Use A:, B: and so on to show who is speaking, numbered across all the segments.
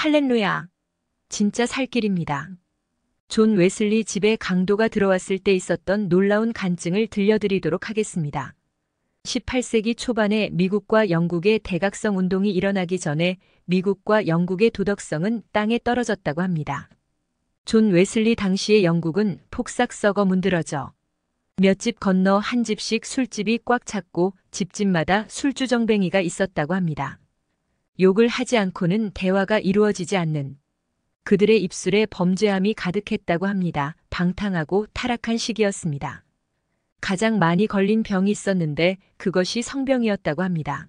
A: 할렐루야. 진짜 살 길입니다. 존 웨슬리 집에 강도가 들어왔을 때 있었던 놀라운 간증을 들려드리도록 하겠습니다. 18세기 초반에 미국과 영국의 대각성 운동이 일어나기 전에 미국과 영국의 도덕성은 땅에 떨어졌다고 합니다. 존 웨슬리 당시의 영국은 폭삭 썩어 문드러져 몇 집 건너 한 집씩 술집이 꽉 찼고 집집마다 술주정뱅이가 있었다고 합니다. 욕을 하지 않고는 대화가 이루어지지 않는 그들의 입술에 범죄함이 가득했다고 합니다. 방탕하고 타락한 시기였습니다. 가장 많이 걸린 병이 있었는데 그것이 성병이었다고 합니다.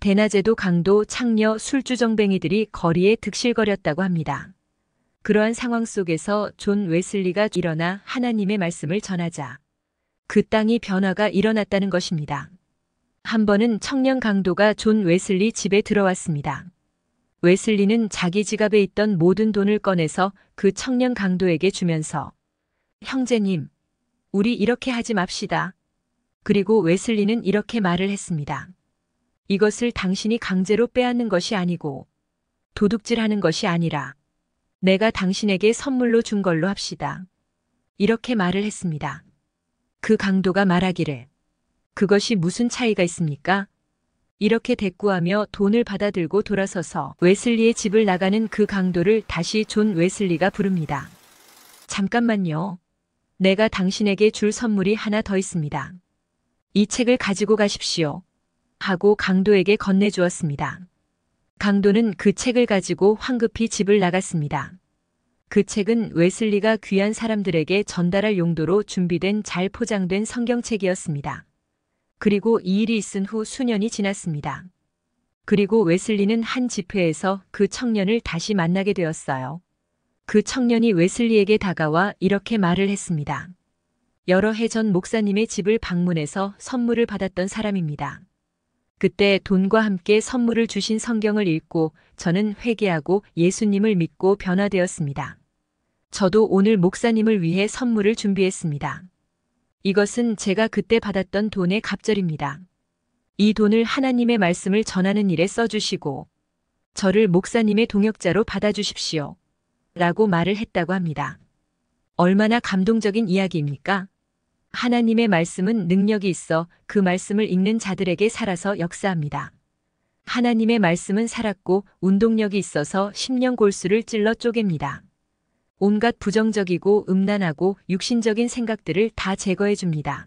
A: 대낮에도 강도, 창녀, 술주정뱅이들이 거리에 득실거렸다고 합니다. 그러한 상황 속에서 존 웨슬리가 일어나 하나님의 말씀을 전하자 그 땅이 변화가 일어났다는 것입니다. 한 번은 청년 강도가 존 웨슬리 집에 들어왔습니다. 웨슬리는 자기 지갑에 있던 모든 돈을 꺼내서 그 청년 강도에게 주면서 형제님, 우리 이렇게 하지 맙시다. 그리고 웨슬리는 이렇게 말을 했습니다. 이것을 당신이 강제로 빼앗는 것이 아니고 도둑질하는 것이 아니라 내가 당신에게 선물로 준 걸로 합시다. 이렇게 말을 했습니다. 그 강도가 말하기를 그것이 무슨 차이가 있습니까? 이렇게 대꾸하며 돈을 받아들고 돌아서서 웨슬리의 집을 나가는 그 강도를 다시 존 웨슬리가 부릅니다. 잠깐만요. 내가 당신에게 줄 선물이 하나 더 있습니다. 이 책을 가지고 가십시오. 하고 강도에게 건네주었습니다. 강도는 그 책을 가지고 황급히 집을 나갔습니다. 그 책은 웨슬리가 귀한 사람들에게 전달할 용도로 준비된 잘 포장된 성경책이었습니다. 그리고 이 일이 있은 후 수년이 지났습니다. 그리고 웨슬리는 한 집회에서 그 청년을 다시 만나게 되었어요. 그 청년이 웨슬리에게 다가와 이렇게 말을 했습니다. 여러 해 전 목사님의 집을 방문해서 선물을 받았던 사람입니다. 그때 돈과 함께 선물을 주신 성경을 읽고 저는 회개하고 예수님을 믿고 변화되었습니다. 저도 오늘 목사님을 위해 선물을 준비했습니다. 이것은 제가 그때 받았던 돈의 갑절입니다. 이 돈을 하나님의 말씀을 전하는 일에 써주시고 저를 목사님의 동역자로 받아주십시오. 라고 말을 했다고 합니다. 얼마나 감동적인 이야기입니까? 하나님의 말씀은 능력이 있어 그 말씀을 읽는 자들에게 살아서 역사합니다. 하나님의 말씀은 살았고 운동력이 있어서 10년 골수를 찔러 쪼갭니다. 온갖 부정적이고 음란하고 육신적인 생각들을 다 제거해 줍니다.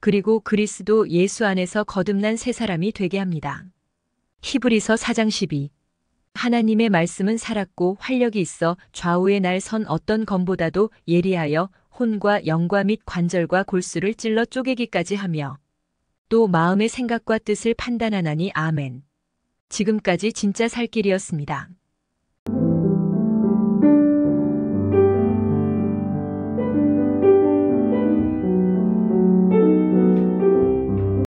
A: 그리고 그리스도 예수 안에서 거듭난 새 사람이 되게 합니다. 히브리서 4장 12 하나님의 말씀은 살았고 활력이 있어 좌우의 날 선 어떤 검보다도 예리하여 혼과 영과 및 관절과 골수를 찔러 쪼개기까지 하며 또 마음의 생각과 뜻을 판단하나니 아멘. 지금까지 진짜 살 길이었습니다.